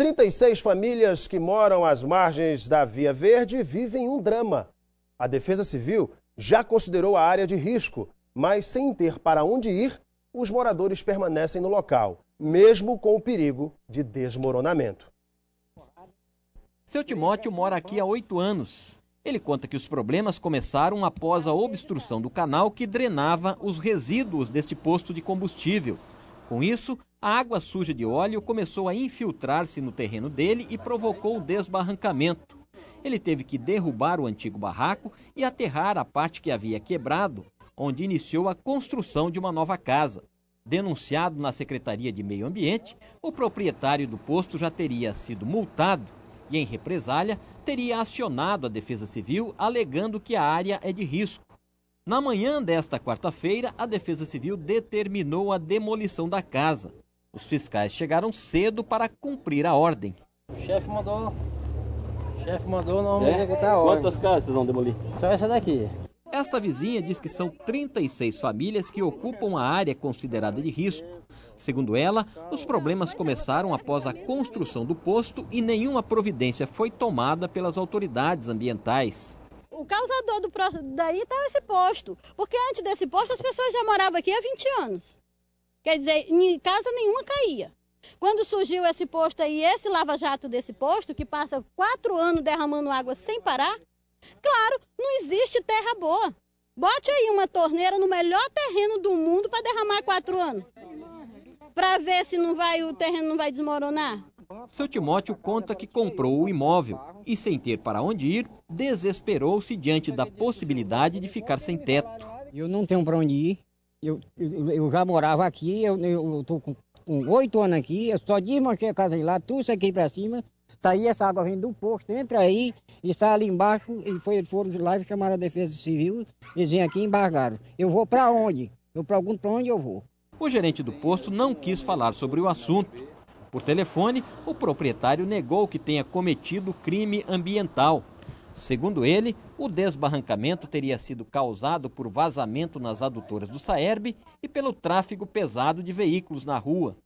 36 famílias que moram às margens da Via Verde vivem um drama. A Defesa Civil já considerou a área de risco, mas sem ter para onde ir, os moradores permanecem no local, mesmo com o perigo de desmoronamento. Seu Timóteo mora aqui há oito anos. Ele conta que os problemas começaram após a obstrução do canal que drenava os resíduos deste posto de combustível. Com isso, a água suja de óleo começou a infiltrar-se no terreno dele e provocou o desbarrancamento. Ele teve que derrubar o antigo barraco e aterrar a parte que havia quebrado, onde iniciou a construção de uma nova casa. Denunciado na Secretaria de Meio Ambiente, o proprietário do posto já teria sido multado e, em represália, teria acionado a Defesa Civil alegando que a área é de risco. Na manhã desta quarta-feira, a Defesa Civil determinou a demolição da casa. Os fiscais chegaram cedo para cumprir a ordem. O chefe mandou. O chefe mandou não é? executar tá a ordem. Quantas casas vocês vão demolir? Só essa daqui. Esta vizinha diz que são 36 famílias que ocupam a área considerada de risco. Segundo ela, os problemas começaram após a construção do posto e nenhuma providência foi tomada pelas autoridades ambientais. O causador do daí estava tá esse posto, porque antes desse posto as pessoas já moravam aqui há 20 anos. Quer dizer, em casa nenhuma caía. Quando surgiu esse posto aí, esse lava-jato desse posto, que passa quatro anos derramando água sem parar, claro, não existe terra boa. Bote aí uma torneira no melhor terreno do mundo para derramar quatro anos. Para ver se não vai, o terreno não vai desmoronar. Seu Timóteo conta que comprou o imóvel e, sem ter para onde ir, desesperou-se diante da possibilidade de ficar sem teto. Eu não tenho para onde ir, eu, eu, eu já morava aqui, eu, estou tô com oito anos aqui, eu só desmanchei a casa de lá, tudo isso aqui cima, tá aí essa água vindo do posto, entra aí e sai ali embaixo, e foi, foram de lá e chamaram a defesa civil, e vêm aqui e embargaram. Eu vou para onde? Eu pergunto para onde eu vou. O gerente do posto não quis falar sobre o assunto. Por telefone, o proprietário negou que tenha cometido crime ambiental. Segundo ele, o desbarrancamento teria sido causado por vazamento nas adutoras do Saerb e pelo tráfego pesado de veículos na rua.